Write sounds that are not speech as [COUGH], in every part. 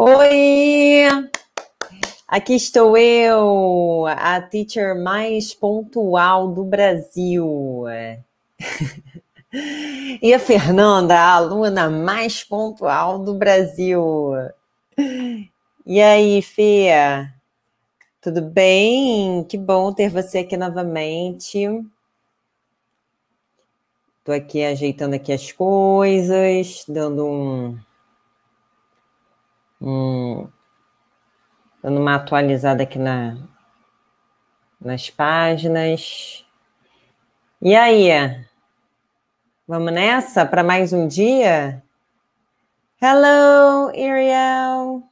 Oi! Aqui estou eu, a teacher mais pontual do Brasil. [LAUGHS] E a Fernanda, a aluna mais pontual do Brasil. E aí, Fia? Tudo bem? Que bom ter você aqui novamente. Estou aqui ajeitando aqui as coisas, dando um Hum, dando uma atualizada aqui na, nas páginas. E aí? Vamos nessa para mais um dia? Hello, Ariel!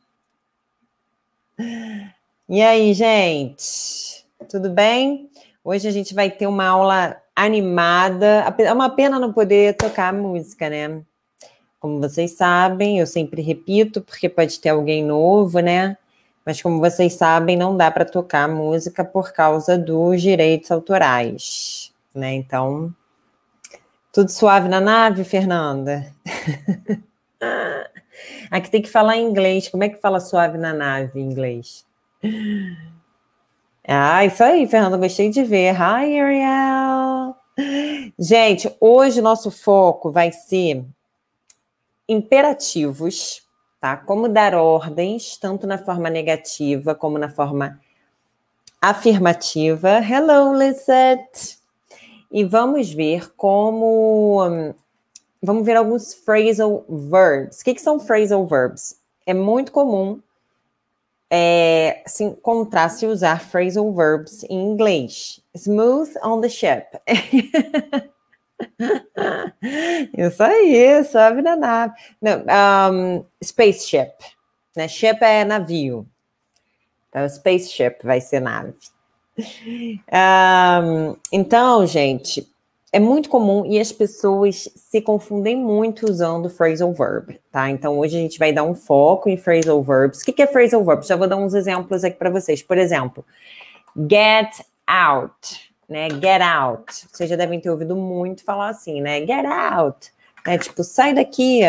E aí, gente? Tudo bem? Hoje a gente vai ter uma aula animada. É uma pena não poder tocar música, né? Como vocês sabem, eu sempre repito, porque pode ter alguém novo, né? Mas como vocês sabem, não dá para tocar música por causa dos direitos autorais, né? Então, tudo suave na nave, Fernanda? [LAUGHS] Aqui tem que falar em inglês. Como é que fala suave na nave em inglês? Ah, isso aí, Fernanda, gostei de ver. Hi, Ariel! Gente, hoje nosso foco vai ser imperativos, tá? Como dar ordens, tanto na forma negativa como na forma afirmativa. Hello, Lisette! E vamos ver como. Vamos ver alguns phrasal verbs. O que, que são phrasal verbs? É muito comum é, se encontrar se usar phrasal verbs em inglês. Smooth on the ship. [LAUGHS] [LAUGHS] Isso aí, sobe na nave. Não, um, spaceship, né? Ship é navio. Então, spaceship vai ser nave. Um, então, gente, é muito comum e as pessoas se confundem muito usando phrasal verb, tá? Então, hoje a gente vai dar um foco em phrasal verbs. O que é phrasal verb? Já vou dar uns exemplos aqui para vocês. Por exemplo, get out né? Get out. Vocês já devem ter ouvido muito falar assim, né? Get out. Né? Tipo, sai daqui.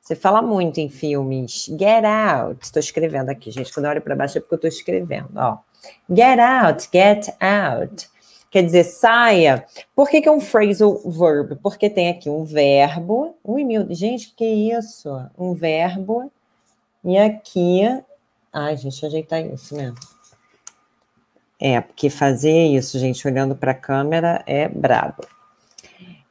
Você fala muito em filmes. Get out. Estou escrevendo aqui, gente. Quando eu olho para baixo é porque eu estou escrevendo. Ó. Get out, get out. Quer dizer, saia. Por que, que é um phrasal verb? Porque tem aqui um verbo. Ui, meu, gente, que é isso? Um verbo. E aqui. Ai, gente, deixa eu ajeitar isso mesmo. É, porque fazer isso, gente, olhando para a câmera é brabo.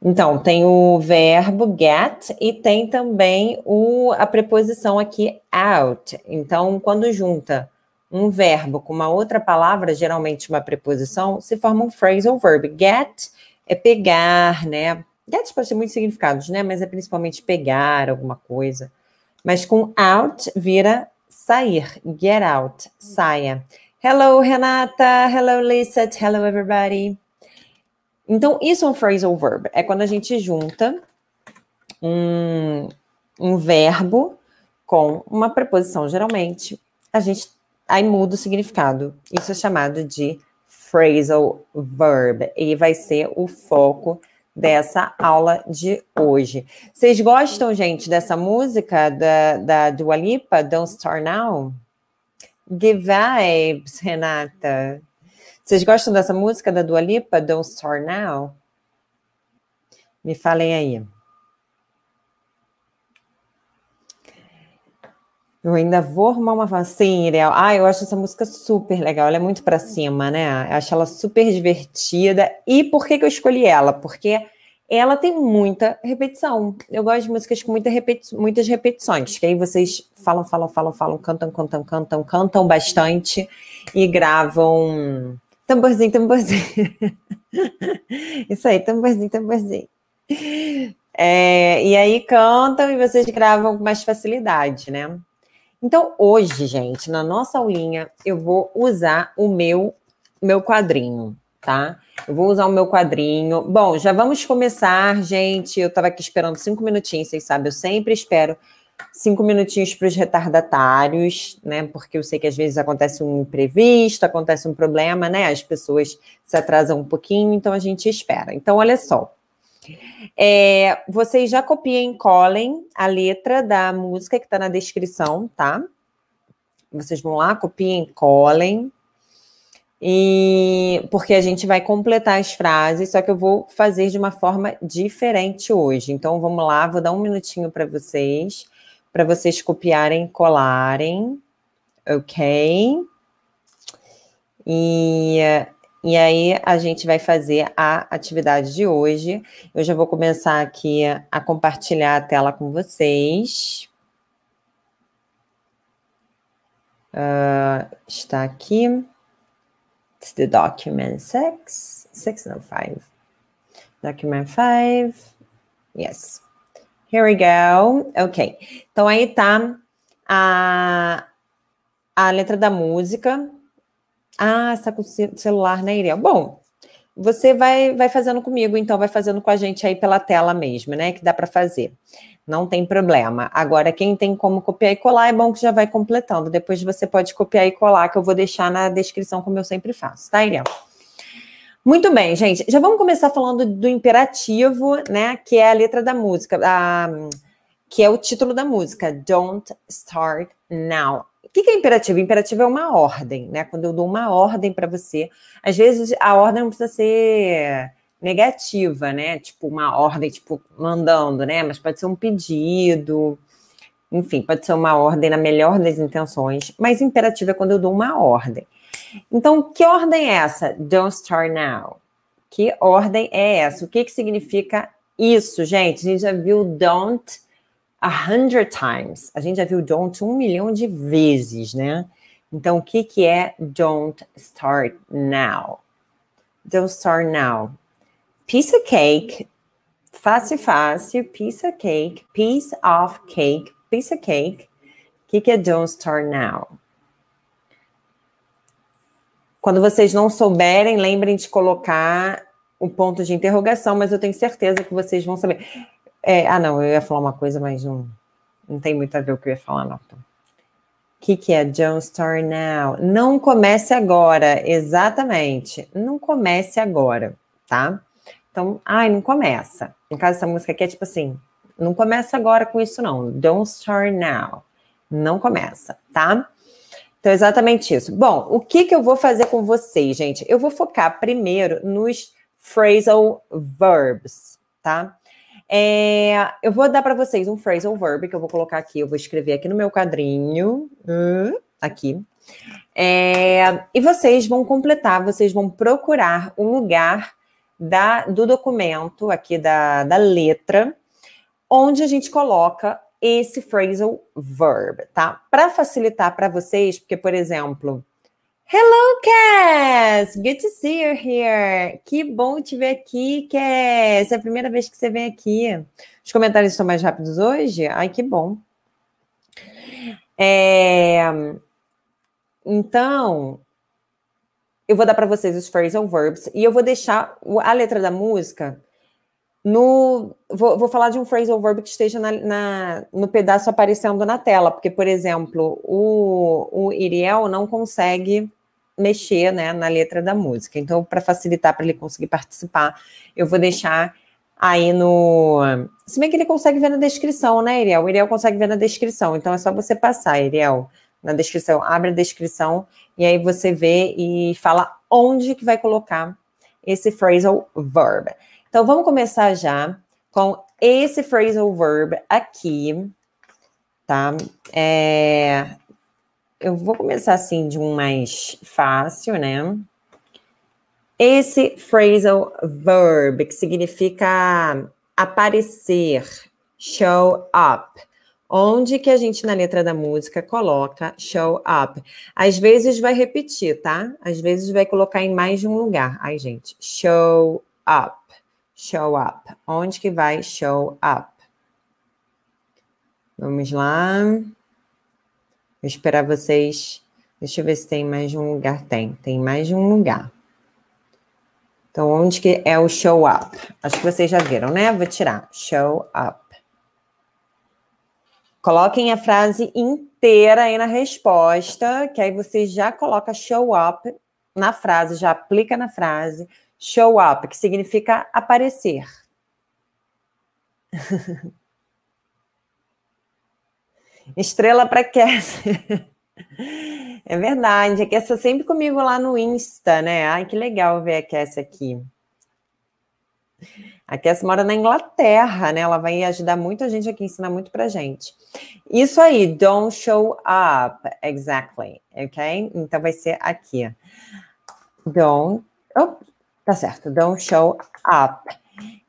Então, tem o verbo get e tem também o, a preposição aqui out. Então, quando junta um verbo com uma outra palavra, geralmente uma preposição, se forma um phrasal verb. Get é pegar, né? Get pode ter muitos significados, né? Mas é principalmente pegar alguma coisa. Mas com out vira sair. Get out, saia. Hello, Renata. Hello, Lissette. Hello, everybody. Então, isso é um phrasal verb. É quando a gente junta um, um verbo com uma preposição. Geralmente, a gente aí muda o significado. Isso é chamado de phrasal verb. E vai ser o foco dessa aula de hoje. Vocês gostam, gente, dessa música da, da Dua Lipa, Don't Start Now? Give Vibes, é, Renata. Vocês gostam dessa música da Dua Lipa, Don't Start Now? Me falem aí. Eu ainda vou arrumar uma vacina, Irel. Ah, eu acho essa música super legal. Ela é muito para cima, né? Eu acho ela super divertida. E por que, que eu escolhi ela? Porque ela tem muita repetição. Eu gosto de músicas com muita repeti muitas repetições, que aí vocês falam, falam, falam, falam, cantam, cantam, cantam, cantam bastante e gravam tamborzinho, tamborzinho. [LAUGHS] Isso aí, tamborzinho, tamborzinho. É, e aí cantam e vocês gravam com mais facilidade, né? Então, hoje, gente, na nossa aulinha, eu vou usar o meu, meu quadrinho, Tá? Eu vou usar o meu quadrinho. Bom, já vamos começar, gente. Eu estava aqui esperando cinco minutinhos, vocês sabem, eu sempre espero cinco minutinhos para os retardatários, né? Porque eu sei que às vezes acontece um imprevisto, acontece um problema, né? As pessoas se atrasam um pouquinho, então a gente espera. Então, olha só. É, vocês já copiem, colhem a letra da música que está na descrição, tá? Vocês vão lá, copiem, colhem. E porque a gente vai completar as frases, só que eu vou fazer de uma forma diferente hoje. Então vamos lá, vou dar um minutinho para vocês, para vocês copiarem, colarem, ok? E e aí a gente vai fazer a atividade de hoje. Eu já vou começar aqui a compartilhar a tela com vocês. Uh, está aqui. It's the document six, six, no, five. Document five. Yes. Here we go. Ok. Então aí tá a, a letra da música. Ah, está com o celular, né, Iriel? Bom, você vai, vai fazendo comigo, então vai fazendo com a gente aí pela tela mesmo, né? Que dá para fazer. Não tem problema. Agora, quem tem como copiar e colar, é bom que já vai completando. Depois você pode copiar e colar, que eu vou deixar na descrição, como eu sempre faço, tá, Iriel? Muito bem, gente. Já vamos começar falando do imperativo, né? Que é a letra da música, a, que é o título da música. Don't start now. O que é imperativo? Imperativo é uma ordem, né? Quando eu dou uma ordem para você, às vezes a ordem não precisa ser negativa, né? Tipo, uma ordem, tipo, mandando, né? Mas pode ser um pedido, enfim, pode ser uma ordem na melhor das intenções, mas imperativo é quando eu dou uma ordem. Então, que ordem é essa? Don't start now. Que ordem é essa? O que, que significa isso, gente? A gente já viu don't a hundred times. A gente já viu don't um milhão de vezes, né? Então, o que, que é don't start now? Don't start now. Piece of cake, fácil, fácil, piece of cake, piece of cake, piece of cake. O que, que é don't start now? Quando vocês não souberem, lembrem de colocar o ponto de interrogação, mas eu tenho certeza que vocês vão saber. É, ah, não, eu ia falar uma coisa, mas não, não tem muito a ver o que eu ia falar, não. O então, que, que é John start Now? Não comece agora, exatamente. Não comece agora, tá? Então, ai, não começa. No caso, essa música aqui é tipo assim: não começa agora com isso, não. Don't start now. Não começa, tá? Então, é exatamente isso. Bom, o que, que eu vou fazer com vocês, gente? Eu vou focar primeiro nos phrasal verbs, tá? É, eu vou dar para vocês um phrasal verb que eu vou colocar aqui, eu vou escrever aqui no meu quadrinho, hum, tá aqui. É, e vocês vão completar, vocês vão procurar o lugar da, do documento, aqui da, da letra, onde a gente coloca esse phrasal verb, tá? Para facilitar para vocês, porque, por exemplo, Hello, Cass! Good to see you here. Que bom te ver aqui, Cass. É a primeira vez que você vem aqui. Os comentários estão mais rápidos hoje? Ai, que bom. É... Então, eu vou dar para vocês os phrasal verbs e eu vou deixar a letra da música no. Vou, vou falar de um phrasal verb que esteja na, na, no pedaço aparecendo na tela, porque, por exemplo, o, o Iriel não consegue mexer né, na letra da música. Então, para facilitar para ele conseguir participar, eu vou deixar aí no. Se bem que ele consegue ver na descrição, né, Ariel? O Ariel consegue ver na descrição, então é só você passar, Ariel, na descrição. Abre a descrição e aí você vê e fala onde que vai colocar esse phrasal verb. Então vamos começar já com esse phrasal verb aqui, tá? É, eu vou começar assim de um mais fácil, né? Esse phrasal verb, que significa aparecer, show up. Onde que a gente na letra da música coloca show up? Às vezes vai repetir, tá? Às vezes vai colocar em mais de um lugar. Ai, gente, show up, show up. Onde que vai show up? Vamos lá. Vou esperar vocês. Deixa eu ver se tem mais um lugar. Tem, tem mais de um lugar. Então, onde que é o show up? Acho que vocês já viram, né? Vou tirar. Show up. Coloquem a frase inteira aí na resposta, que aí você já coloca show up na frase, já aplica na frase. Show up, que significa aparecer. [LAUGHS] Estrela para Cassie. é verdade, a Cassie é sempre comigo lá no Insta, né? Ai, que legal ver a Cassie aqui. A Cassie mora na Inglaterra, né? Ela vai ajudar muita gente aqui, ensinar muito pra gente. Isso aí, don't show up, exactly, ok? Então vai ser aqui. Don't, oh, tá certo, don't show up.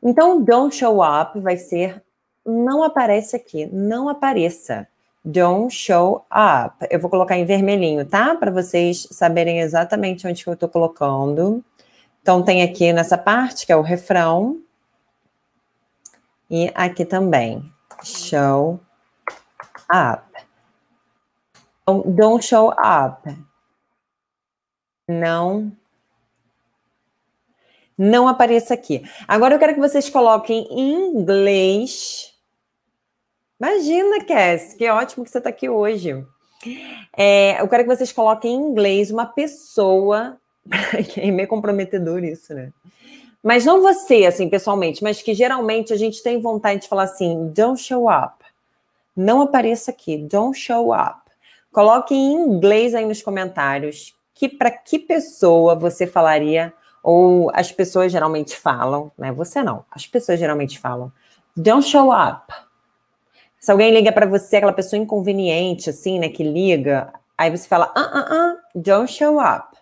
Então, don't show up vai ser não aparece aqui, não apareça. Don't show up. Eu vou colocar em vermelhinho, tá? Para vocês saberem exatamente onde que eu estou colocando. Então, tem aqui nessa parte, que é o refrão. E aqui também. Show up. Então, don't show up. Não não apareça aqui. Agora eu quero que vocês coloquem em inglês Imagina, Cass, que ótimo que você está aqui hoje. É, eu quero que vocês coloquem em inglês uma pessoa. [LAUGHS] é meio comprometedor isso, né? Mas não você, assim, pessoalmente, mas que geralmente a gente tem vontade de falar assim: don't show up. Não apareça aqui, don't show up. Coloque em inglês aí nos comentários que para que pessoa você falaria, ou as pessoas geralmente falam, né? Você não, as pessoas geralmente falam, don't show up. Se alguém liga para você, aquela pessoa inconveniente, assim, né, que liga, aí você fala, ah, ah, ah, don't show up.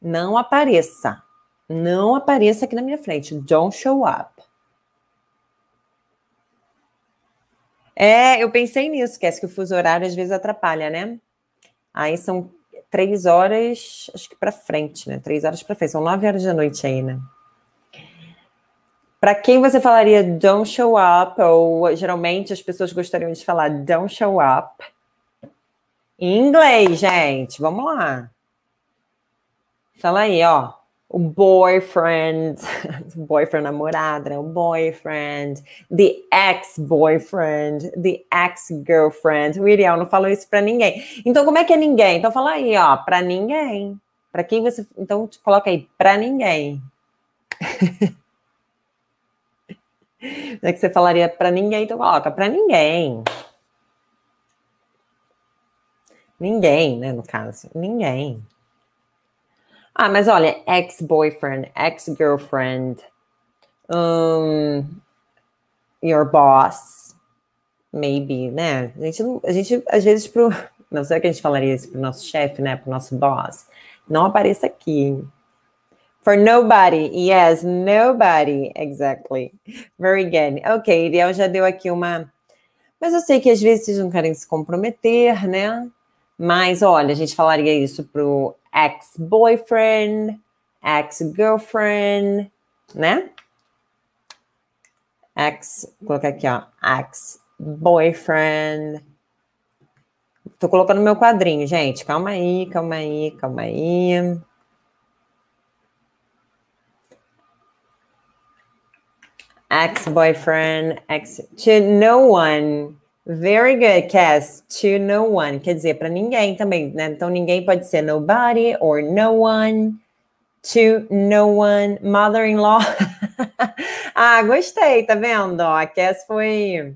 Não apareça. Não apareça aqui na minha frente. Don't show up. É, eu pensei nisso, dizer é que o fuso horário às vezes atrapalha, né? Aí são três horas, acho que para frente, né? Três horas para frente, são nove horas da noite aí, né? Para quem você falaria don't show up? Ou geralmente as pessoas gostariam de falar don't show up. Em inglês, gente. Vamos lá. Fala aí, ó. O boyfriend, [LAUGHS] boyfriend namorada, né? O boyfriend, the ex-boyfriend, the ex-girlfriend. O Iriel não falou isso para ninguém. Então, como é que é ninguém? Então, fala aí, ó, para ninguém. Para quem você. Então, coloca aí, para ninguém. [LAUGHS] Não é que você falaria para ninguém, então coloca para ninguém. Ninguém, né, no caso. Ninguém. Ah, mas olha, ex-boyfriend, ex-girlfriend, um, your boss, maybe, né? A gente, a gente às vezes, pro, não sei o que a gente falaria isso pro nosso chefe, né, pro nosso boss. Não apareça aqui, hein? For nobody. Yes, nobody. Exactly. Very good. Ok, Iriel já deu aqui uma. Mas eu sei que às vezes vocês não querem se comprometer, né? Mas olha, a gente falaria isso pro ex-boyfriend, ex-girlfriend, né? Ex, colocar aqui, ó, ex-boyfriend. Tô colocando meu quadrinho, gente. Calma aí, calma aí, calma aí. ex boyfriend, ex. To no one. Very good, Cass. To no one. Quer dizer, para ninguém também, né? Então ninguém pode ser nobody or no one. To no one. Mother-in-law. [LAUGHS] ah, gostei, tá vendo? a Cass foi.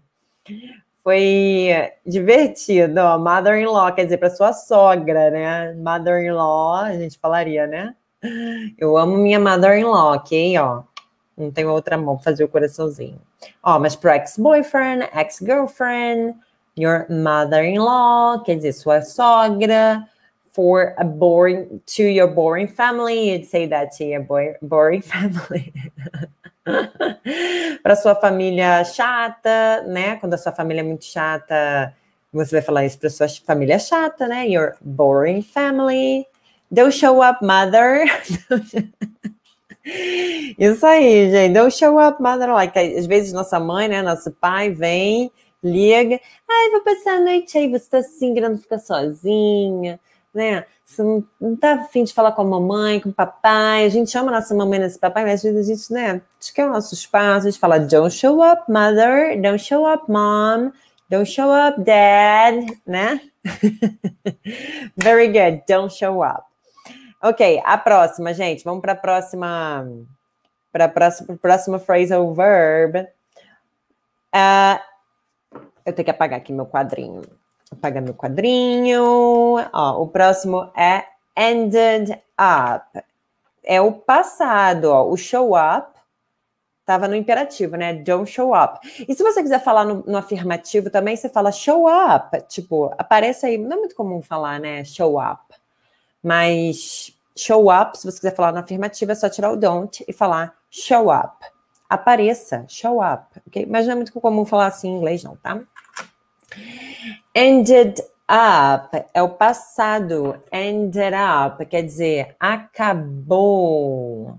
Foi divertido, ó. Mother-in-law, quer dizer, para sua sogra, né? Mother-in-law, a gente falaria, né? Eu amo minha mother-in-law, ok? Ó. Não tem outra mão pra fazer o coraçãozinho. Ó, mas pro ex-boyfriend, ex-girlfriend, your mother-in-law, quer dizer, sua sogra, for a boring, to your boring family, you'd say that to your boy, boring [LAUGHS] family. [LAUGHS] para sua família chata, né? Quando a sua família é muito chata, você vai falar isso para sua família chata, né? Your boring family. Don't show up, mother. [LAUGHS] Isso aí, gente. Don't show up, mother like. Às vezes nossa mãe, né, nosso pai vem, liga. Ai, vou passar a noite aí, você tá assim, querendo ficar sozinha, né? Você não, não tá afim de falar com a mamãe, com o papai. A gente ama nossa mamãe, nosso papai, mas às vezes a gente, né, a gente quer o nosso espaço, a gente fala don't show up, mother, don't show up, mom. Don't show up, dad, né? [LAUGHS] Very good. Don't show up. Ok, a próxima, gente. Vamos para a próxima. Para a próxima, próxima phrasal verb. Uh, eu tenho que apagar aqui meu quadrinho. Apagar meu quadrinho. Ó, o próximo é ended up. É o passado, ó. O show up Tava no imperativo, né? Don't show up. E se você quiser falar no, no, afirmativo também, você fala show up. Tipo, aparece aí. Não é muito comum falar, né? Show up. Mas show up, se você quiser falar na afirmativa, é só tirar o don't e falar show up. Apareça, show up, ok? Mas não é muito comum falar assim em inglês, não, tá? Ended up é o passado. Ended up quer dizer acabou.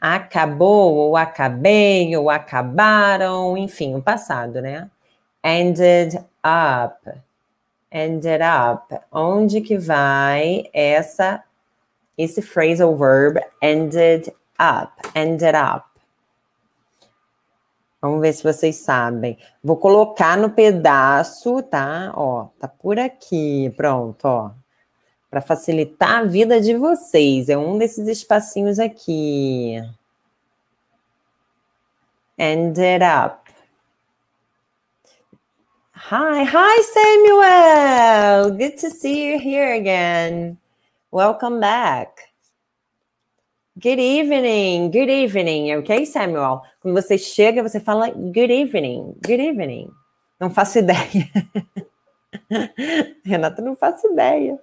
Acabou, ou acabei, ou acabaram, enfim, o passado, né? Ended up ended up. Onde que vai essa esse phrasal verb ended up? Ended up. Vamos ver se vocês sabem. Vou colocar no pedaço, tá? Ó, tá por aqui, pronto, ó. Para facilitar a vida de vocês, é um desses espacinhos aqui. Ended up. Hi, hi, Samuel. Good to see you here again. Welcome back. Good evening, good evening, ok, Samuel? Quando você chega, você fala good evening, good evening. Não faço ideia. [LAUGHS] Renata, não faço ideia.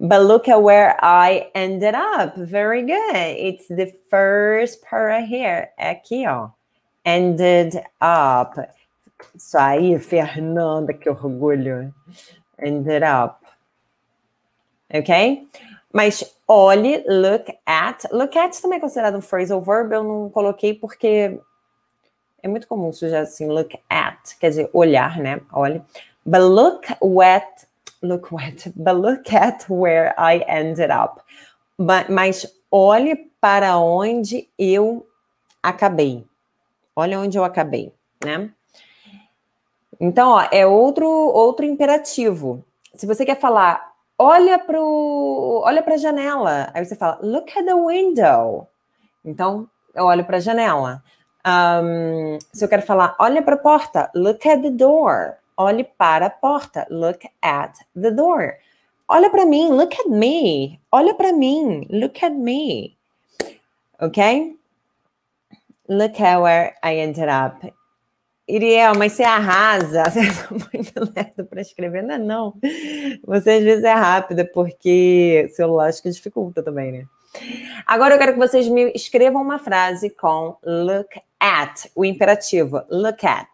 But look at where I ended up. Very good. It's the first para here. Aqui, ó. Ended up. Isso aí, Fernanda, que orgulho. Ended up. Ok? Mas olhe, look at. Look at também é considerado um phrasal verb, eu não coloquei porque é muito comum sujar assim, look at, quer dizer, olhar, né? Olhe. But look what, look what, but look at where I ended up. But, mas olhe para onde eu acabei. Olha onde eu acabei, né? Então, ó, é outro, outro imperativo. Se você quer falar, olha para olha a janela, aí você fala, look at the window. Então, eu olho para a janela. Um, se eu quero falar, olha para a porta, look at the door. Olhe para a porta, look at the door. Olha para mim, look at me. Olha para mim, look at me. Ok? Look at where I ended up. Iriel, mas você arrasa, [LAUGHS] você é muito lento para escrever, não é não. Você às vezes é rápida, porque celular acho que dificulta também, né? Agora eu quero que vocês me escrevam uma frase com look at, o imperativo, look at.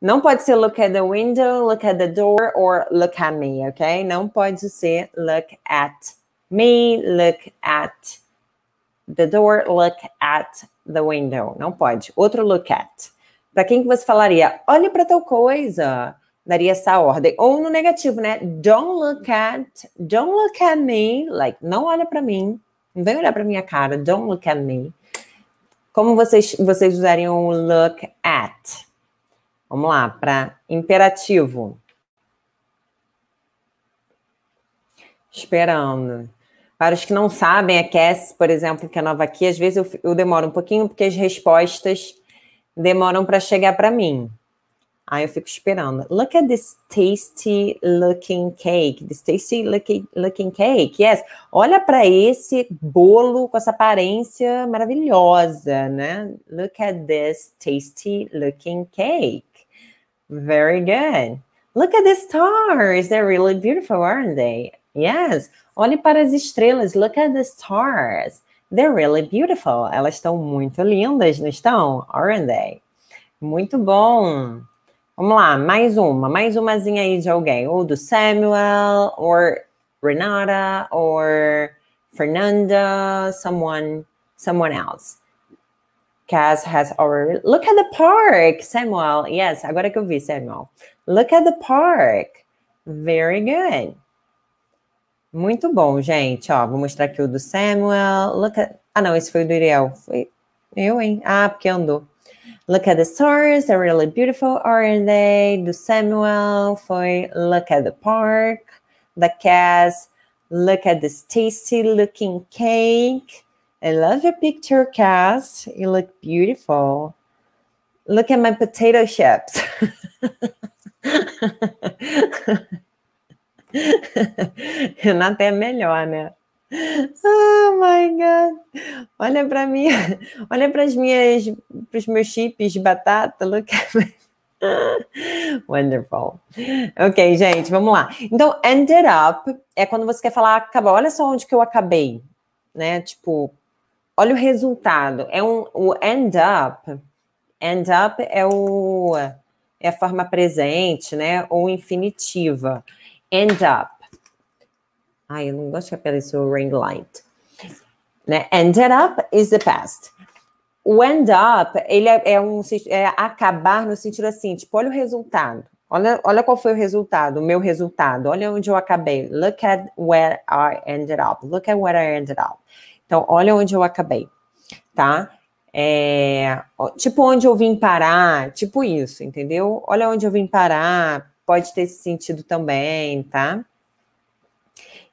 Não pode ser look at the window, look at the door, or look at me, ok? Não pode ser look at me, look at the door, look at the window. Não pode. Outro look at. Para quem que você falaria? Olhe para tal coisa. Daria essa ordem. Ou no negativo, né? Don't look at, don't look at me. Like, não olha para mim. Não vem olhar para minha cara. Don't look at me. Como vocês, vocês usariam o look at? Vamos lá, para imperativo. Esperando. Para os que não sabem, a Cass, por exemplo, que é nova aqui, às vezes eu, eu demoro um pouquinho porque as respostas demoram para chegar para mim. Aí eu fico esperando. Look at this tasty looking cake. This tasty looking, looking cake. Yes. Olha para esse bolo com essa aparência maravilhosa, né? Look at this tasty looking cake. Very good. Look at the stars. They're really beautiful, aren't they? Yes. Olhe para as estrelas. Look at the stars. They're really beautiful. Elas estão muito lindas, não estão? Aren't they? Muito bom. Vamos lá, mais uma, mais umazinha aí de alguém, ou do Samuel, or Renata, or Fernanda, someone, someone else. Cass has already look at the park, Samuel. Yes, agora que eu vi, Samuel. Look at the park. Very good. Muito bom, gente. Ó, vou mostrar aqui o do Samuel. Look at... Ah, não, esse foi o do Iriel. Foi eu, hein? Ah, porque andou. Look at the stars, they're really beautiful, aren't they? Do Samuel foi Look at the park. the cats Look at this tasty looking cake. I love your picture, Cass. You look beautiful. Look at my potato chips. [LAUGHS] Renata [LAUGHS] é melhor, né? Oh my God! Olha para mim, [LAUGHS] olha para as minhas, para os meus chips de batata. Look at [LAUGHS] Wonderful. Ok, gente, vamos lá. Então, ended up é quando você quer falar, acabou. Olha só onde que eu acabei, né? Tipo, olha o resultado. É um, o end up. End up é o é a forma presente, né? Ou infinitiva end up. Ai, eu não gosto de apelar o ring light. Né? Ended up is the past. O end up, ele é, é um é acabar no sentido assim, tipo, olha o resultado. Olha, olha qual foi o resultado, o meu resultado. Olha onde eu acabei. Look at where I ended up. Look at where I ended up. Então, olha onde eu acabei, tá? É, tipo onde eu vim parar, tipo isso, entendeu? Olha onde eu vim parar, pode ter esse sentido também, tá?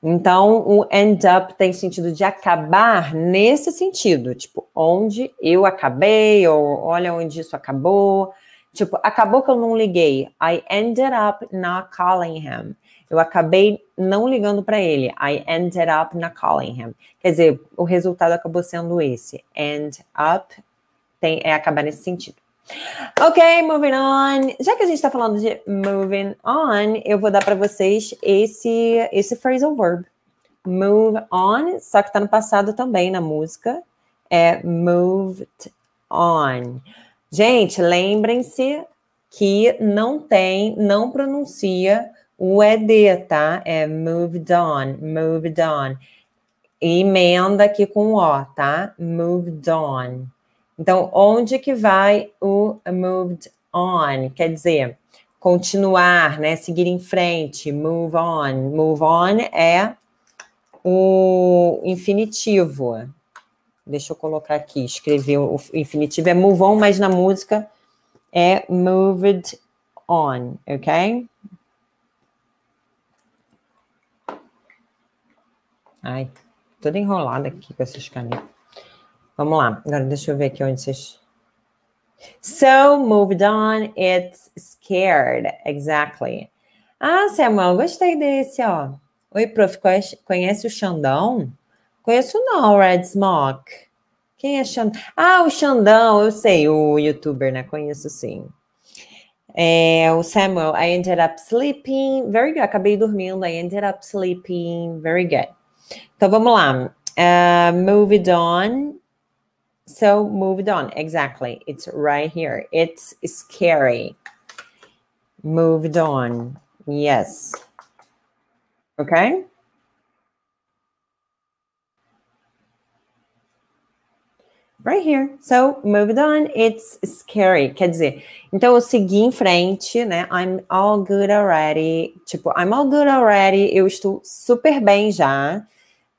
Então, o end up tem sentido de acabar nesse sentido, tipo, onde eu acabei, ou olha onde isso acabou. Tipo, acabou que eu não liguei. I ended up not calling him. Eu acabei não ligando para ele. I ended up not calling him. Quer dizer, o resultado acabou sendo esse. End up tem, é acabar nesse sentido. Ok, moving on. Já que a gente está falando de moving on, eu vou dar para vocês esse, esse phrasal verb. Move on, só que está no passado também na música. É moved on. Gente, lembrem-se que não tem, não pronuncia o ED, tá? É moved on, moved on. E emenda aqui com O, tá? Moved on. Então, onde que vai o moved on? Quer dizer, continuar, né? Seguir em frente, move on. Move on é o infinitivo. Deixa eu colocar aqui, escrever o infinitivo é move on, mas na música é moved on, ok? Ai, toda enrolada aqui com essas canetas. Vamos lá. Agora deixa eu ver aqui onde vocês. So moved on, it's scared. Exactly. Ah, Samuel, gostei desse, ó. Oi, prof, conhece o Xandão? Conheço não, Red Smock. Quem é Xandão? Ah, o Xandão, eu sei, o youtuber, né? Conheço sim. É, o Samuel, I ended up sleeping. Very good. Acabei dormindo. I ended up sleeping. Very good. Então vamos lá. Uh, moved on. So moved on. Exactly. It's right here. It's scary. Moved on. Yes. Okay. Right here. So, moved on. It's scary. Quer dizer, então eu segui em frente, né? I'm all good already. Tipo, I'm all good already. Eu estou super bem já.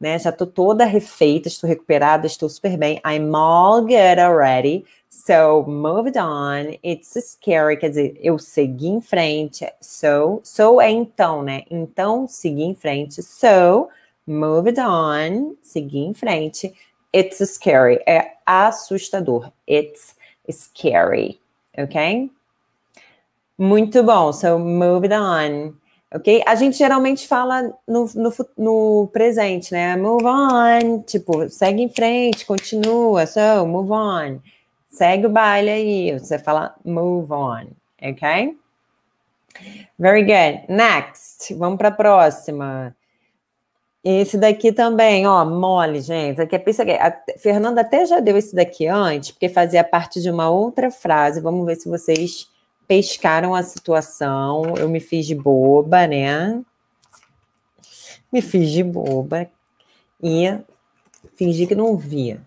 né? Já tô toda refeita, estou recuperada, estou super bem. I'm all good already. So moved on. It's scary, quer dizer, eu segui em frente. So, so é então, né? Então segui em frente. So moved on, segui em frente. It's scary, é assustador. It's scary, ok? Muito bom. So moved on ok? A gente geralmente fala no, no, no, presente, né? Move on, tipo, segue em frente, continua, so, move on. Segue o baile aí, você fala move on, ok? Very good. Next, vamos para a próxima. Esse daqui também, ó, mole, gente. Aqui, é pensa aqui. A Fernanda até já deu esse daqui antes, porque fazia parte de uma outra frase. Vamos ver se vocês pescaram a situação, eu me fiz de boba, né? Me fiz de boba e fingi que não via.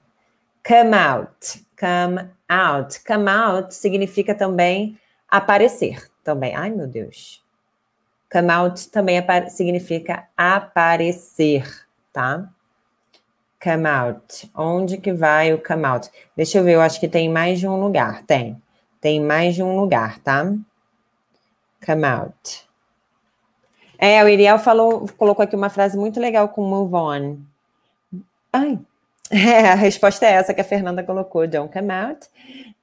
Come out, come out. Come out significa também aparecer também. Ai, meu Deus. Come out também significa aparecer, tá? Come out. Onde que vai o come out? Deixa eu ver, eu acho que tem mais de um lugar. Tem. Tem mais de um lugar, tá? Come out. É, o Iriel falou, colocou aqui uma frase muito legal com move on. Ai, [LAUGHS] é, a resposta é essa que a Fernanda colocou, don't come out.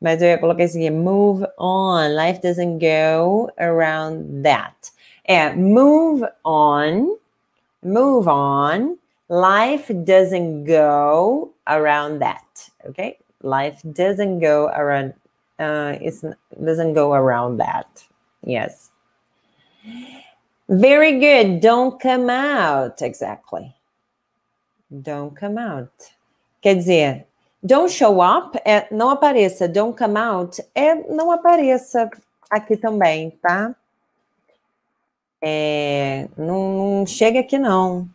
Mas eu ia colocar assim, move on. Life doesn't go around that. É, move on, move on. Life doesn't go around that, ok? Life doesn't go around uh, it doesn't go around that. Yes. Very good. Don't come out. Exactly. Don't come out. Quer dizer, don't show up é não apareça. Don't come out é não apareça aqui também, tá? É, não, não chega aqui não,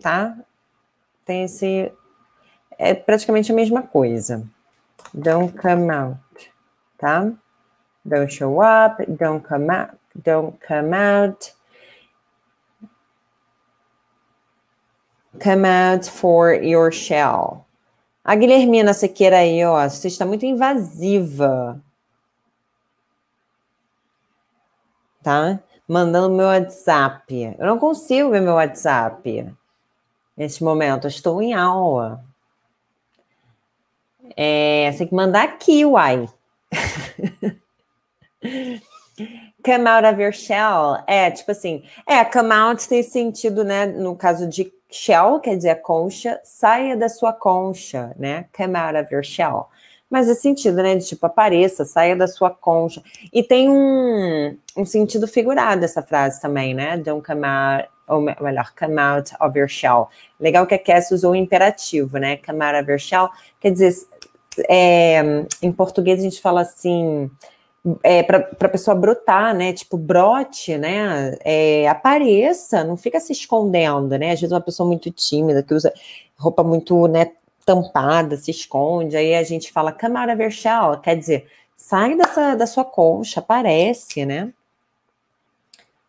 tá? Tem esse... É praticamente a mesma coisa. Don't come out tá? Don't show up, don't come out, don't come out. Come out for your shell. A Guilhermina Sequeira aí, ó, você está muito invasiva. Tá? Mandando meu WhatsApp. Eu não consigo ver meu WhatsApp neste momento. Eu estou em aula. É, você tem que mandar aqui, uai. Come out of your shell. É, tipo assim, é, come out tem sentido, né? No caso de shell, quer dizer concha, saia da sua concha, né? Come out of your shell. Mas é sentido, né? De tipo, apareça, saia da sua concha. E tem um, um sentido figurado essa frase também, né? Don't come out, ou melhor, come out of your shell. Legal que a Cass usou o imperativo, né? Come out of your shell, quer dizer, é, em português a gente fala assim, é, para a pessoa brotar, né? Tipo, brote, né? É, apareça, não fica se escondendo, né? Às vezes uma pessoa muito tímida, que usa roupa muito, né, tampada, se esconde, aí a gente fala camara verchal, quer dizer, sai dessa, da sua concha, aparece, né?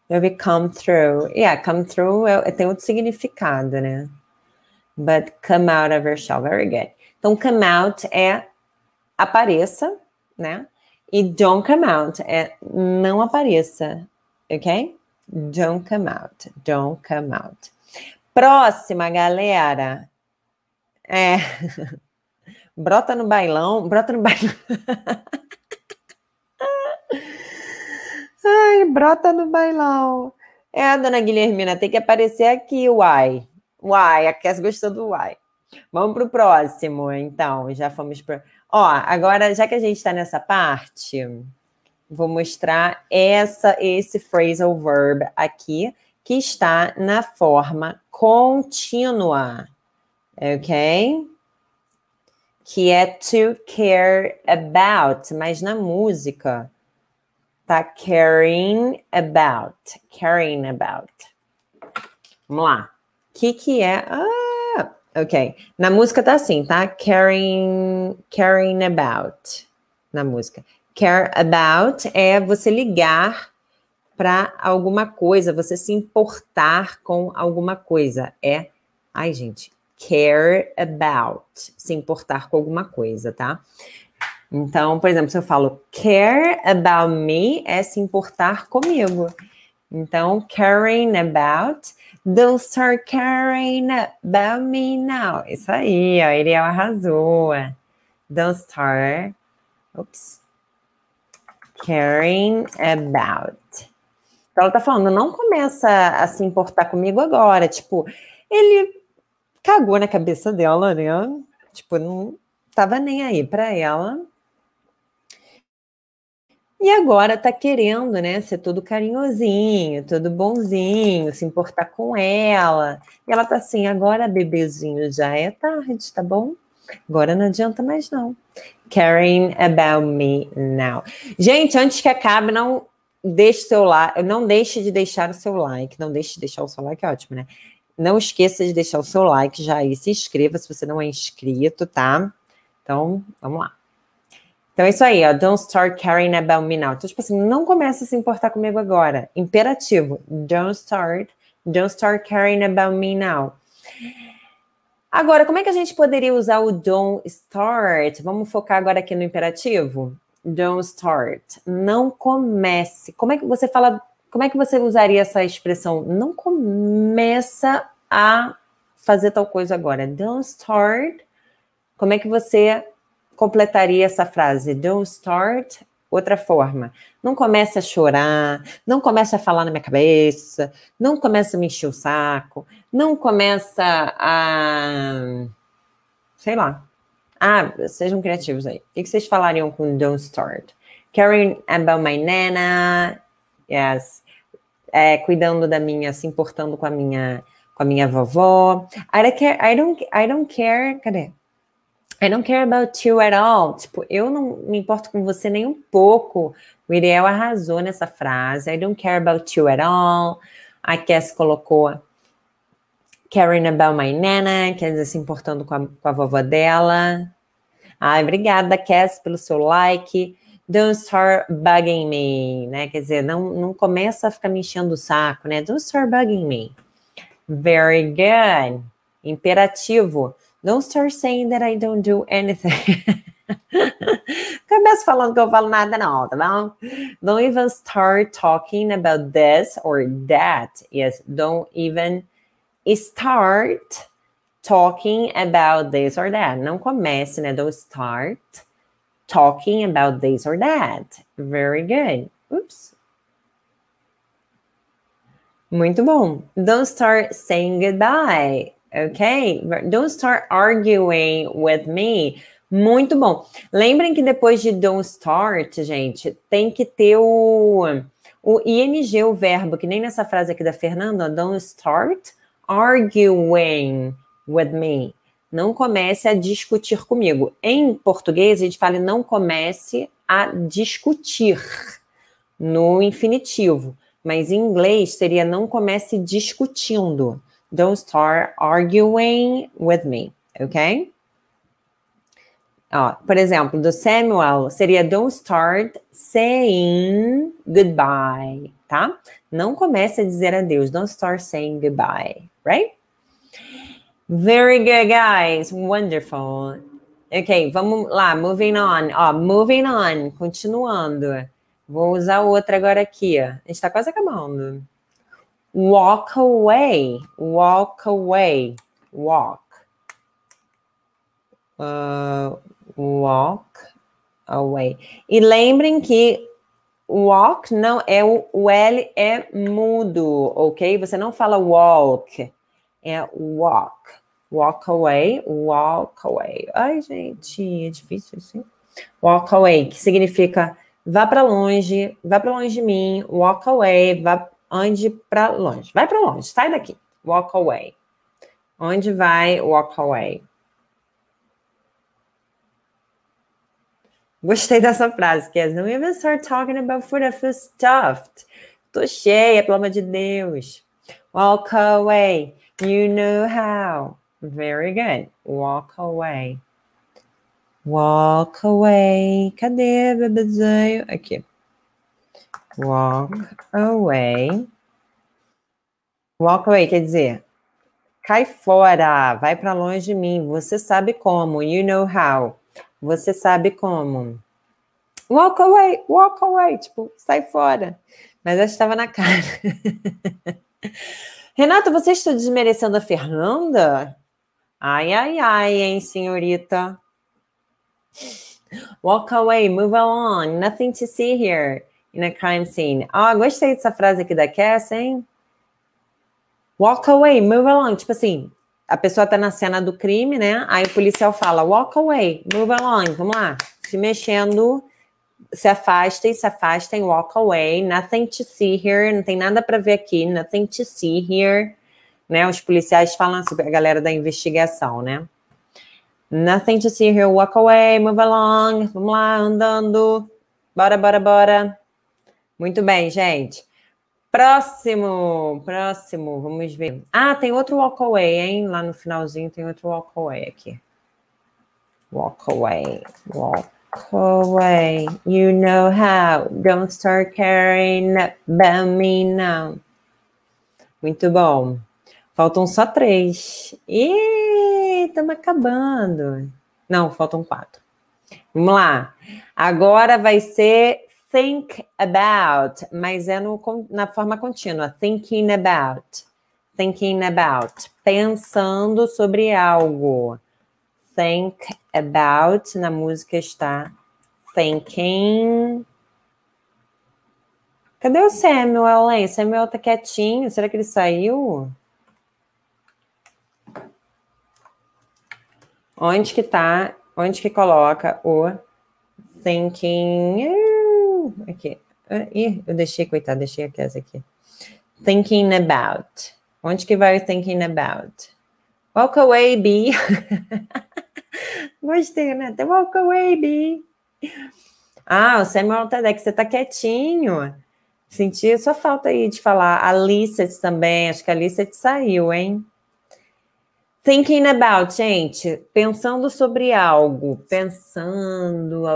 Eu vi come through. Yeah, é, come through é, tem outro significado, né? But come out of your shell. Very good. Então, come out é apareça, né? E don't come out é não apareça, ok? Don't come out, don't come out. Próxima, galera. É. [LAUGHS] Brota no bailão, brota no bailão. [LAUGHS] Ai, brota no bailão. É, dona Guilhermina, tem que aparecer aqui, uai. Uai, a Cass gostou do uai. Vamos para o próximo, então. Já fomos para. Ó, agora, já que a gente está nessa parte, vou mostrar essa, esse phrasal verb aqui, que está na forma contínua, ok? Que é to care about, mas na música tá caring about, caring about. Vamos lá. O que que é? Ah, Ok. Na música tá assim, tá? Caring, caring about. Na música. Care about é você ligar para alguma coisa, você se importar com alguma coisa. É. Ai, gente. Care about. Se importar com alguma coisa, tá? Então, por exemplo, se eu falo care about me, é se importar comigo. Então, caring about, don't start caring about me now. Isso aí, ó, Ariel arrasou. Don't start, oops, caring about. Então, ela tá falando, não começa a se importar comigo agora. Tipo, ele cagou na cabeça dela, né? Tipo, não tava nem aí para ela. E agora tá querendo, né, ser todo carinhosinho, todo bonzinho, se importar com ela. E ela tá assim, agora bebezinho, já é tarde, tá bom? Agora não adianta mais não. Caring about me now. Gente, antes que acabe, não deixe seu like, não deixe de deixar o seu like, não deixe de deixar o seu like, é ótimo, né? Não esqueça de deixar o seu like já aí, se inscreva se você não é inscrito, tá? Então, vamos lá. Então é isso aí, ó. Don't start caring about me now. Então, tipo assim, não começa a se importar comigo agora. Imperativo. Don't start. Don't start caring about me now. Agora, como é que a gente poderia usar o don't start? Vamos focar agora aqui no imperativo? Don't start. Não comece. Como é que você fala? Como é que você usaria essa expressão? Não começa a fazer tal coisa agora. Don't start. Como é que você completaria essa frase: Don't start. Outra forma, não começa a chorar, não começa a falar na minha cabeça, não começa a me encher o saco, não começa a. sei lá. Ah, sejam criativos aí. O que vocês falariam com Don't Start? Caring about é my nana, yes. É, cuidando da minha, se importando com a minha, com a minha vovó. I don't care, I don't, I don't care, cadê? I don't care about you at all. Tipo, eu não me importo com você nem um pouco. O Iriel arrasou nessa frase. I don't care about you at all. A Cass colocou caring about my nana, quer dizer, se importando com a, com a vovó dela. Ai, obrigada, Cass, pelo seu like. Don't start bugging me, né? Quer dizer, não, não começa a ficar me enchendo o saco, né? Don't start bugging me. Very good. Imperativo. Don't start saying that I don't do anything. [LAUGHS] Começo falando que eu falo nada, não, tá bom? Don't even start talking about this or that. Yes, don't even start talking about this or that. Não comece, né? Don't start talking about this or that. Very good. Oops. Muito bom. Don't start saying goodbye ok? Don't start arguing with me. Muito bom. Lembrem que depois de don't start, gente, tem que ter o, o ing, o verbo, que nem nessa frase aqui da Fernanda, don't start arguing with me. Não comece a discutir comigo. Em português, a gente fala não comece a discutir no infinitivo. Mas em inglês seria não comece discutindo don't start arguing with me, ok? Ó, por exemplo, do Samuel, seria don't start saying goodbye, tá? Não comece a dizer adeus, don't start saying goodbye, right? Very good, guys. Wonderful. Ok, vamos lá, moving on. Ó, moving on, continuando. Vou usar outra agora aqui, ó. A gente está quase acabando. Walk away, walk away, walk. Uh, walk away. E lembrem que walk não é o, o L é mudo, ok? Você não fala walk, é walk. Walk away, walk away. Ai, gente, é difícil assim. Walk away, que significa vá para longe, vá para longe de mim, walk away, vá Ande para longe. Vai para longe, sai daqui. Walk away. Onde vai walk away? Gostei dessa frase, que não é, Don't even start talking about food, I feel stuffed. Tô cheia, pelo amor de Deus. Walk away. You know how. Very good. Walk away. Walk away. Cadê, bebezinho? Aqui. Walk away. Walk away quer dizer cai fora, vai para longe de mim. Você sabe como. You know how. Você sabe como. Walk away, walk away, tipo, sai fora. Mas que estava na cara. [LAUGHS] Renata, você está desmerecendo a Fernanda? Ai, ai, ai, hein, senhorita. Walk away, move along, nothing to see here in a crime scene. Ó, oh, ah, gostei dessa frase aqui da Cass, hein? Walk away, move along. Tipo assim, a pessoa tá na cena do crime, né? Aí o policial fala, walk away, move along, vamos lá. Se mexendo, se afastem, se afastem, walk away, nothing to see here, não tem nada para ver aqui, nothing to see here. Né? Os policiais falam sobre a galera da investigação, né? Nothing to see here, walk away, move along, vamos lá, andando, bora, bora, bora. Muito bem, gente. Próximo, próximo, vamos ver. Ah, tem outro walkaway, hein? Lá no finalzinho tem outro walkaway aqui. Walkaway, walkaway. You know how. Don't start caring about me now. Muito bom. Faltam só três. E estamos acabando. Não, faltam quatro. Vamos lá. Agora vai ser think about, mas é no, na forma contínua. Thinking about. Thinking about. Pensando sobre algo. Think about. Na música está thinking. Cadê o Samuel, hein? Samuel tá quietinho. Será que ele saiu? Onde que tá? Onde que coloca o thinking? aqui. Ah, ih, eu deixei, coitado, deixei a casa aqui. Thinking about. Onde que vai o thinking about? Walk away, B. [LAUGHS] Gostei, né? Walk away, B. Ah, o Samuel Tadek, tá você tá quietinho. Senti só falta aí de falar. A Alicet também, acho que a te saiu, hein? Thinking about, gente, pensando sobre algo, pensando,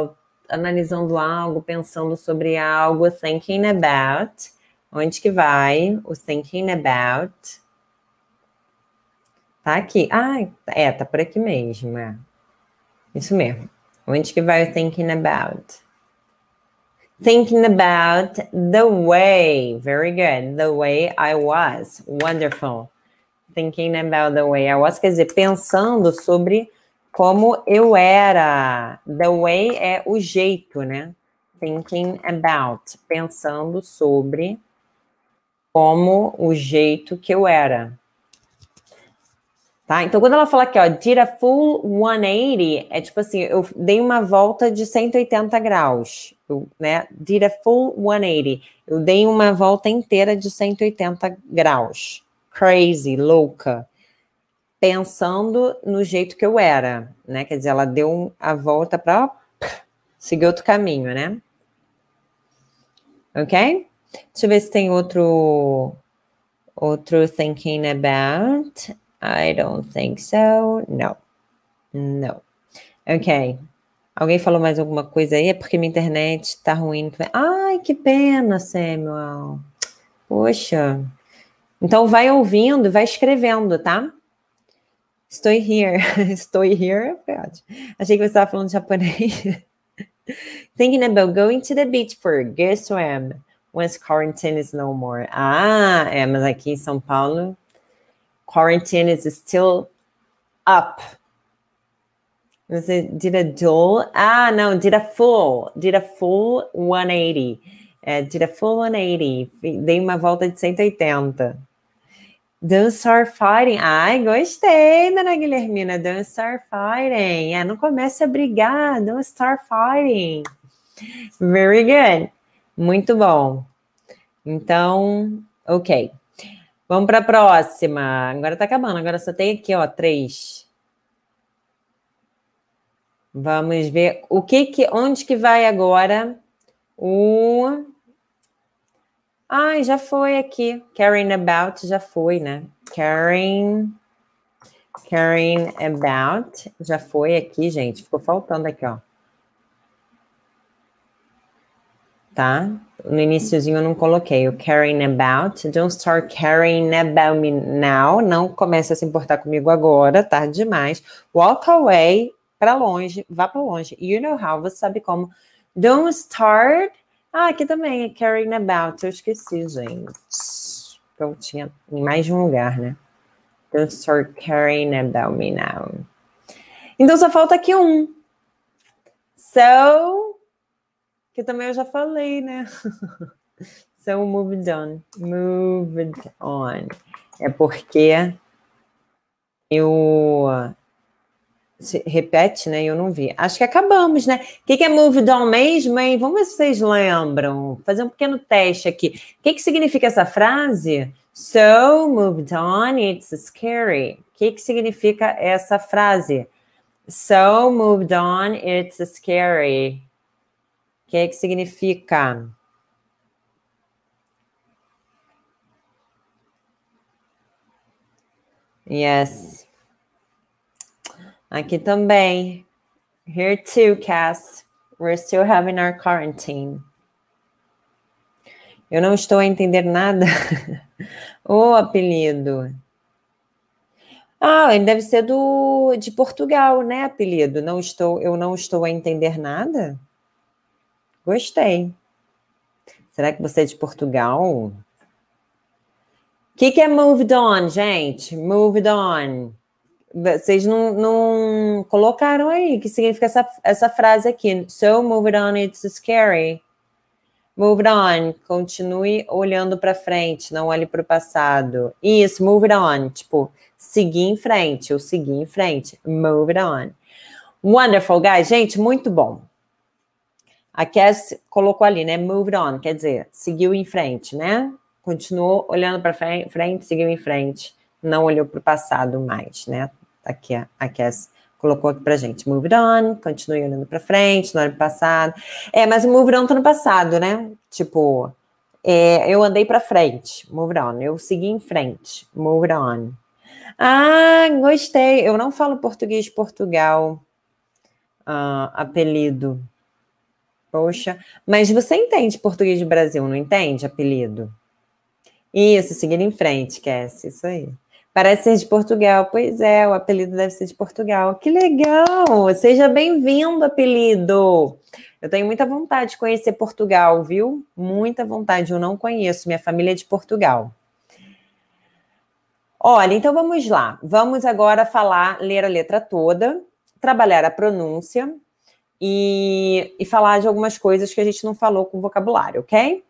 analisando algo, pensando sobre algo, thinking about. Onde que vai o thinking about? Tá aqui. Ah, é, tá por aqui mesmo. É. Isso mesmo. Onde que vai o thinking about? Thinking about the way. Very good. The way I was. Wonderful. Thinking about the way I was. Quer dizer, pensando sobre como eu era. The way é o jeito, né? Thinking about, pensando sobre como o jeito que eu era. Tá? Então, quando ela fala aqui, ó, did a full 180, é tipo assim, eu dei uma volta de 180 graus, eu, né? Did a full 180. Eu dei uma volta inteira de 180 graus. Crazy, louca pensando no jeito que eu era, né? Quer dizer, ela deu a volta para seguir outro caminho, né? Ok? Deixa eu ver se tem outro outro thinking about. I don't think so. No. No. Ok. Alguém falou mais alguma coisa aí? É porque minha internet tá ruim. Ai, que pena, Samuel. Poxa. Então vai ouvindo, vai escrevendo, tá? Estou here, [LAUGHS] estou here. Achei que você estava falando japonês. [LAUGHS] Thinking about going to the beach for a good swim once quarantine is no more. Ah, é, mas aqui em São Paulo, quarantine is still up. Você did a dual. Ah, não, did a full. Did a full 180. É, did a full 180. Dei uma volta de 180. Dance are fighting. Ai, gostei, dona Guilhermina. Dance are fighting. É, não comece a brigar. Don't start fighting. Very good. Muito bom. Então, ok. Vamos para a próxima. Agora está acabando. Agora só tem aqui, ó, três. Vamos ver o que que, onde que vai agora o Ai, já foi aqui. Caring about já foi, né? Caring. Caring about já foi aqui, gente. Ficou faltando aqui, ó. Tá? No iníciozinho eu não coloquei o caring about. Don't start caring about me now. Não comece a se importar comigo agora, tarde tá? demais. Walk away, para longe, vá para longe. You know how, você sabe como. Don't start ah, aqui também é Caring About. Eu esqueci, gente. Então tinha em mais de um lugar, né? Don't então, start caring about me now. Então só falta aqui um. So, que também eu já falei, né? [LAUGHS] so moved on. Moved on. É porque eu se repete, né? Eu não vi. Acho que acabamos, né? O que, que é moved on mesmo, hein? Vamos ver se vocês lembram. fazer um pequeno teste aqui. O que, que significa essa frase? So moved on, it's scary. O que, que significa essa frase? So moved on, it's scary. O que, que significa? Yes. Aqui também. Here too, Cass. We're still having our quarantine. Eu não estou a entender nada. [LAUGHS] o apelido. Ah, ele deve ser do de Portugal, né, apelido? Não estou, eu não estou a entender nada. Gostei. Será que você é de Portugal? O que, que é moved on, gente? Moved on. Vocês não, não colocaram aí que significa essa, essa frase aqui. So move on, it's scary. Move on, continue olhando para frente, não olhe para o passado. Isso, move on, tipo, seguir em frente, ou seguir em frente. Move on. Wonderful, guys. Gente, muito bom. A Cass colocou ali, né? Moved on, quer dizer, seguiu em frente, né? Continuou olhando para frente, seguiu em frente. Não olhou para o passado mais, né? aqui a, Cass colocou aqui pra gente. Moved on, continue olhando pra frente, no ano passado. É, mas o moved on tá no passado, né? Tipo, é, eu andei pra frente, moved on. Eu segui em frente, moved on. Ah, gostei. Eu não falo português de Portugal. Uh, apelido. Poxa, mas você entende português do Brasil, não entende apelido? Isso, seguir em frente, Cass, isso aí. Parece ser de Portugal. Pois é, o apelido deve ser de Portugal. Que legal! Seja bem-vindo, apelido! Eu tenho muita vontade de conhecer Portugal, viu? Muita vontade. Eu não conheço, minha família é de Portugal. Olha, então vamos lá. Vamos agora falar, ler a letra toda, trabalhar a pronúncia e, e falar de algumas coisas que a gente não falou com vocabulário, ok?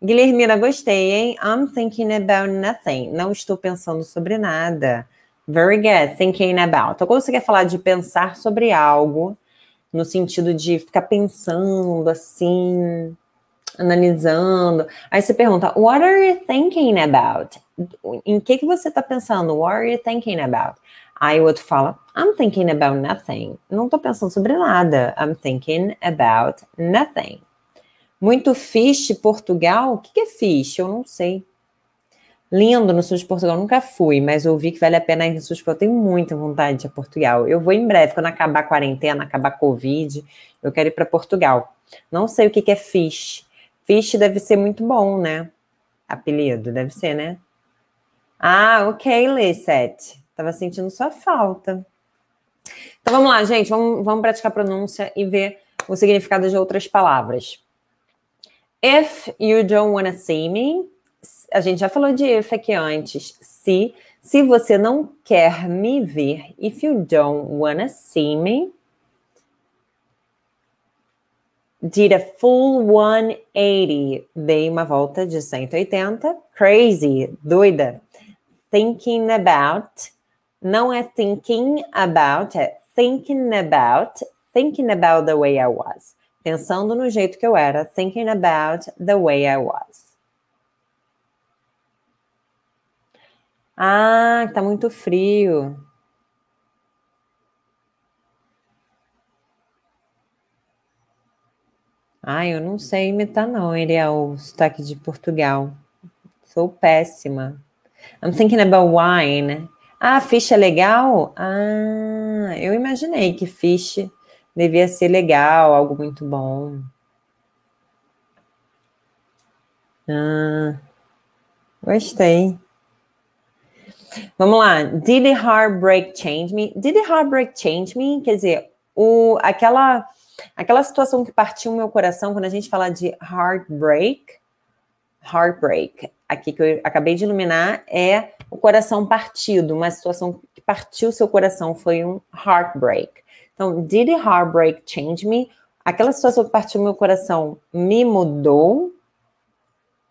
Guilhermina, gostei, hein? I'm thinking about nothing. Não estou pensando sobre nada. Very good. Thinking about. Então, quando você quer falar de pensar sobre algo, no sentido de ficar pensando assim, analisando. Aí você pergunta, what are you thinking about? Em que, que você está pensando? What are you thinking about? Aí o outro fala, I'm thinking about nothing. Não estou pensando sobre nada. I'm thinking about nothing. Muito fish Portugal? O que é fish? Eu não sei. Lindo no sul de Portugal, nunca fui, mas ouvi que vale a pena ir no sul de Portugal. Eu tenho muita vontade de ir a Portugal. Eu vou em breve, quando acabar a quarentena, acabar a Covid, eu quero ir para Portugal. Não sei o que, é fish. Fish deve ser muito bom, né? Apelido, deve ser, né? Ah, ok, Lissette. Tava sentindo sua falta. Então vamos lá, gente, vamos, vamos praticar pronúncia e ver o significado de outras palavras. If you don't wanna see me, a gente já falou de if aqui antes. Se, se você não quer me ver, if you don't wanna see me, did a full 180. Dei uma volta de 180. Crazy, doida. Thinking about. Não é thinking about, é thinking about. Thinking about the way I was pensando no jeito que eu era, thinking about the way I was. Ah, tá muito frio. Ah, eu não sei imitar não, ele é o sotaque de Portugal. Sou péssima. I'm thinking about wine. Ah, fish é legal? Ah, eu imaginei que fish devia ser legal, algo muito bom. Ah, gostei. Vamos lá. Did the heartbreak change me? Did the heartbreak change me? Quer dizer, o, aquela, aquela situação que partiu meu coração quando a gente fala de heartbreak, heartbreak, aqui que eu acabei de iluminar, é o coração partido, uma situação que partiu seu coração foi um heartbreak. Então, did the heartbreak change me? Aquela situação que partiu meu coração me mudou?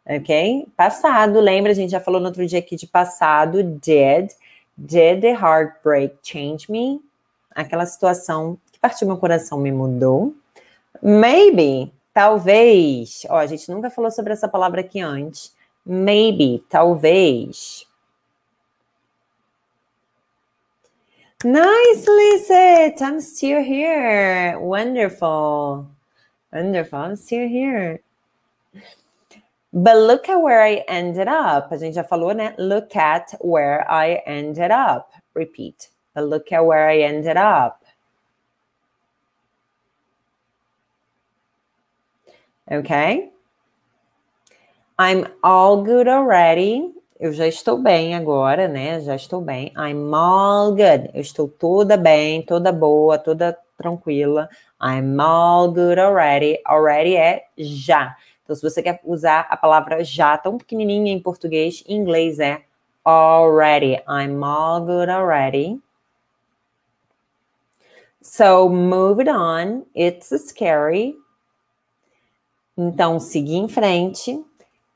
Ok? Passado, lembra? A gente já falou no outro dia aqui de passado. Did. Did the heartbreak change me? Aquela situação que partiu meu coração me mudou? Maybe. Talvez. Ó, a gente nunca falou sobre essa palavra aqui antes. Maybe. Talvez. Nicely said. I'm still here. Wonderful. Wonderful. I'm still here. But look at where I ended up. A gente já falou, né? Look at where I ended up. Repeat. But look at where I ended up. Okay. I'm all good already. eu já estou bem agora, né? Já estou bem. I'm all good. Eu estou toda bem, toda boa, toda tranquila. I'm all good already. Already é já. Então, se você quer usar a palavra já tão pequenininha em português, em inglês é already. I'm all good already. So, move it on. It's scary. Então, seguir em frente.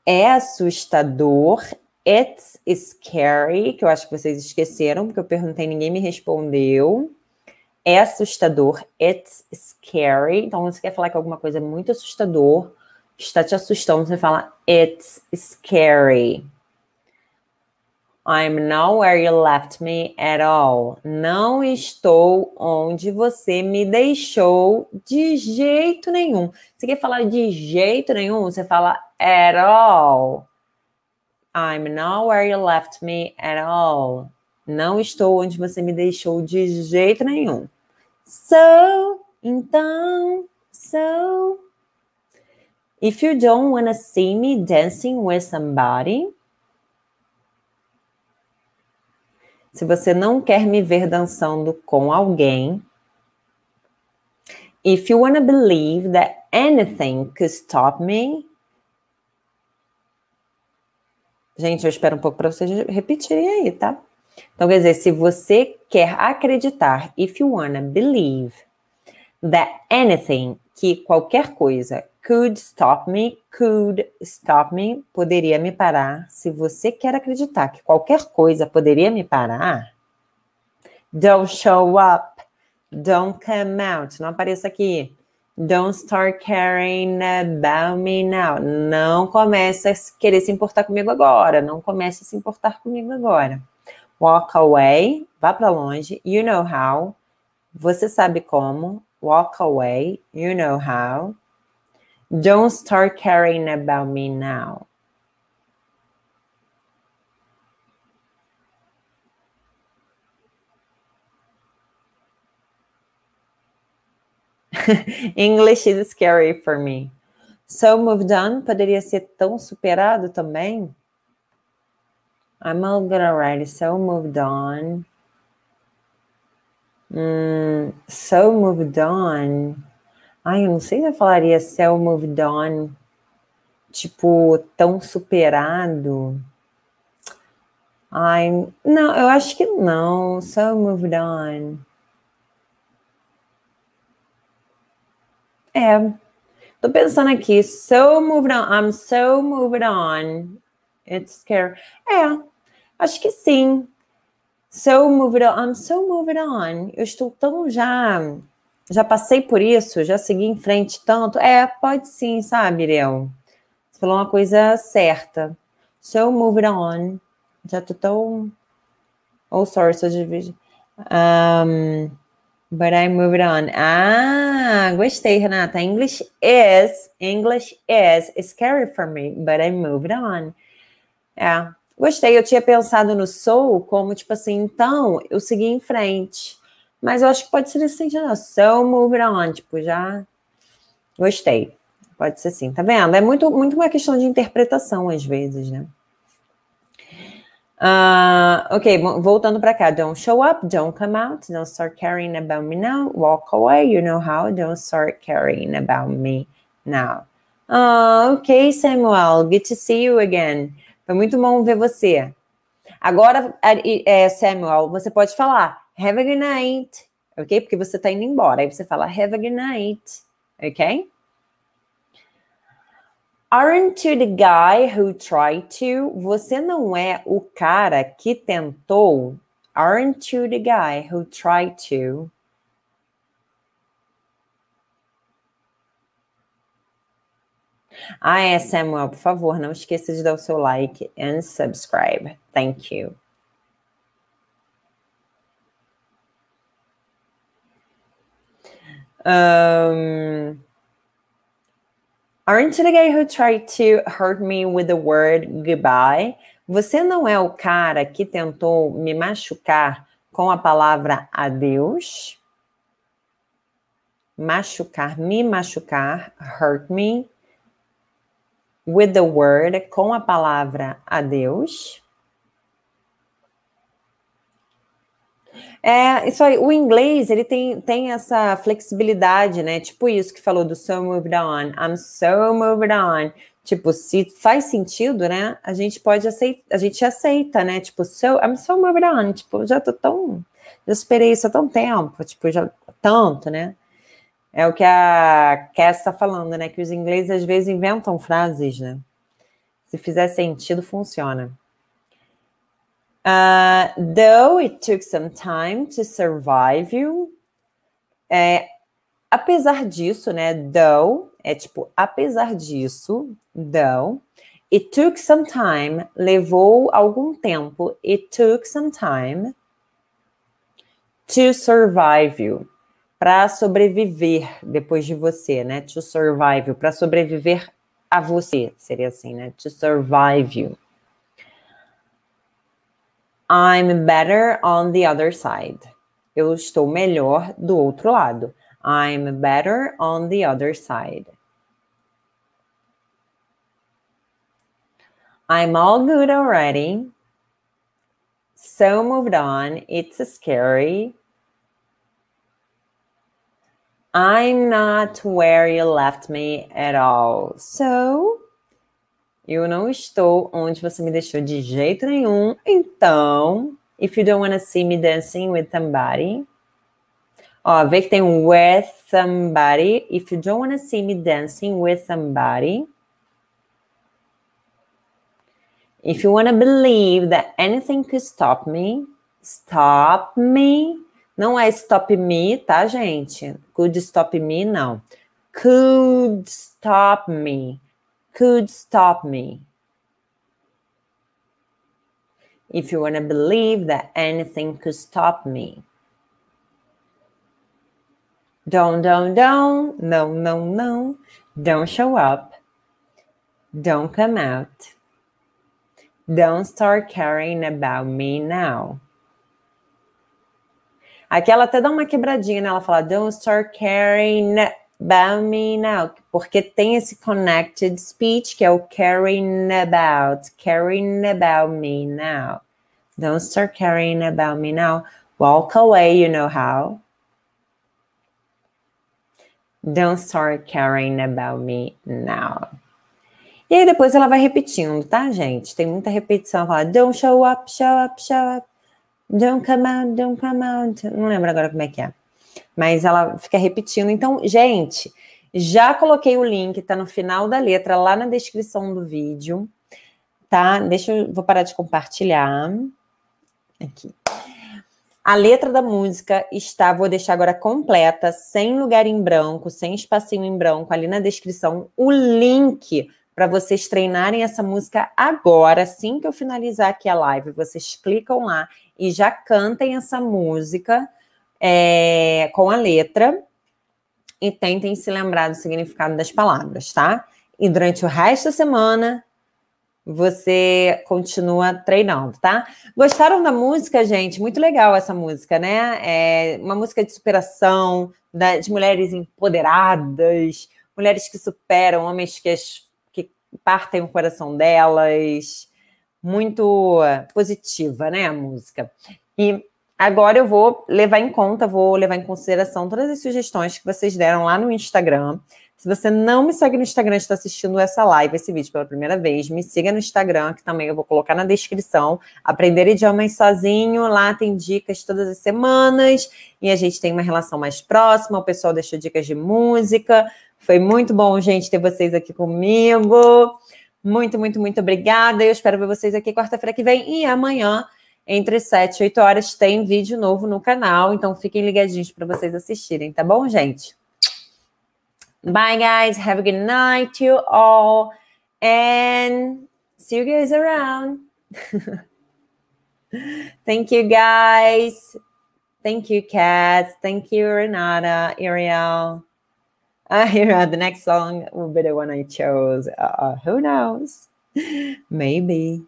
É assustador, It's Scary, que eu acho que vocês esqueceram, porque eu perguntei e ninguém me respondeu. É assustador. It's Scary. Então, você quer falar que alguma coisa é muito assustador, está te assustando, você fala It's Scary. I'm not where you left me at all. Não estou onde você me deixou de jeito nenhum. Você quer falar de jeito nenhum? Você fala at all. I'm not where you left me at all. Não estou onde você me deixou de jeito nenhum. So, então, so. If you don't wanna see me dancing with somebody. Se você não quer me ver dançando com alguém. If you wanna believe that anything could stop me. Gente, eu espero um pouco para vocês repetirem aí, tá? Então, quer dizer, se você quer acreditar, if you wanna believe that anything, que qualquer coisa, could stop me, could stop me, poderia me parar. Se você quer acreditar que qualquer coisa poderia me parar, don't show up, don't come out, não apareça aqui. Don't start caring about me now. Não começa a querer se importar comigo agora. Não começa a se importar comigo agora. Walk away, vá para longe. You know how. Você sabe como. Walk away, you know how. Don't start caring about me now. [LAUGHS] English is scary for me. So moved on poderia ser tão superado também? I'm all good already. So moved on. Hmm, so moved on. Ai, eu não sei se eu falaria so moved on. Tipo, tão superado. Ai, não, eu acho que não. So moved on. É. Tô pensando aqui, so moved on, I'm so moved on. It's scary. É, acho que sim. So moved on, I'm so moved on. Eu estou tão já. Já passei por isso, já segui em frente tanto. É, pode sim, sabe, Léo? Você falou uma coisa certa. So moved on. Já tô tão. Oh, sorry, sou de vídeo. Um, But I moved on. Ah, gostei, Renata. English is, English is scary for me, but I moved on. É, gostei. Eu tinha pensado no soul como, tipo assim, então, eu segui em frente. Mas eu acho que pode ser assim, já não. So moved on, tipo, já gostei. Pode ser assim, tá vendo? É muito, muito uma questão de interpretação, às vezes, né? Ah, ok, voltando para cá. Don't show up, don't come out, don't start caring about me now, walk away, you know how, don't start caring about me now. Ah, ok, Samuel, good to see you again. Foi muito bom ver você. Agora, eh, eh, Samuel, você pode falar have a good night, ok? Porque você está indo embora. Aí você fala have a good night, ok? Aren't you the guy who tried to? Você não é o cara que tentou? Aren't you the guy who tried to? Ah, é, Samuel, por favor, não esqueça de dar o seu like and subscribe. Thank you. Um... Aren't you the guy who tried to hurt me with the word goodbye? Você não é o cara que tentou me machucar com a palavra adeus? Machucar, me machucar, hurt me, with the word, com a palavra adeus. É, isso aí, o inglês, ele tem, tem essa flexibilidade, né? Tipo isso que falou do so moved on, I'm so moved on. Tipo, se faz sentido, né? A gente pode aceitar, a gente aceita, né? Tipo, so, I'm so moved on. Tipo, já tô tão, já esperei isso há tão tempo, tipo, já tanto, né? É o que a Cass está falando, né? Que os ingleses às vezes inventam frases, né? Se fizer sentido, funciona. Uh, though it took some time to survive you. É, apesar disso, né? Though, é tipo, apesar disso, though. It took some time, levou algum tempo. It took some time to survive you, para sobreviver depois de você, né? To survive you, para sobreviver a você, seria assim, né? To survive you. I'm better on the other side. Eu estou melhor do outro lado. I'm better on the other side. I'm all good already. So moved on. It's scary. I'm not where you left me at all. So Eu não estou onde você me deixou de jeito nenhum. Então, if you don't want to see me dancing with somebody. Ó, vê que tem um with somebody. If you don't want to see me dancing with somebody. If you want to believe that anything could stop me, stop me. Não é stop me, tá, gente? Could stop me, não. Could stop me could stop me. If you want to believe that anything could stop me. Don't, don't, don't. No, no, no. Don't show up. Don't come out. Don't start caring about me now. Aqui ela até dá uma quebradinha, né? Ela fala, don't start caring about me now porque tem esse connected speech que é o caring about, caring about me now. Don't start caring about me now. Walk away, you know how. Don't start caring about me now. E aí depois ela vai repetindo, tá, gente? Tem muita repetição. Ela fala, don't show up, show up, show up. Don't come out, don't come out. Não lembro agora como é que é. Mas ela fica repetindo. Então, gente, já coloquei o link, tá no final da letra, lá na descrição do vídeo, tá? Deixa eu vou parar de compartilhar. Aqui. A letra da música está, vou deixar agora completa, sem lugar em branco, sem espacinho em branco, ali na descrição, o link para vocês treinarem essa música agora, assim que eu finalizar aqui a live. Vocês clicam lá e já cantem essa música é, com a letra e tentem se lembrar do significado das palavras, tá? E durante o resto da semana, você continua treinando, tá? Gostaram da música, gente? Muito legal essa música, né? É uma música de superação, de mulheres empoderadas, mulheres que superam, homens que, as, que partem o coração delas. Muito positiva, né, a música. E Agora eu vou levar em conta, vou levar em consideração todas as sugestões que vocês deram lá no Instagram. Se você não me segue no Instagram e está assistindo essa live, esse vídeo pela primeira vez, me siga no Instagram, que também eu vou colocar na descrição. Aprender idiomas sozinho, lá tem dicas todas as semanas e a gente tem uma relação mais próxima. O pessoal deixou dicas de música. Foi muito bom, gente, ter vocês aqui comigo. Muito, muito, muito obrigada. Eu espero ver vocês aqui quarta-feira que vem e amanhã entre 7 e 8 horas tem vídeo novo no canal, então fiquem ligadinhos para vocês assistirem, tá bom, gente? Bye, guys. Have a good night to you all. And see you guys around. [LAUGHS] Thank you, guys. Thank you, cats. Thank you, Renata, Ariel. Uh, here are the next song will be the one I chose. Uh, uh who knows? [LAUGHS] Maybe.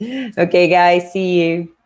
Okay, guys. See you.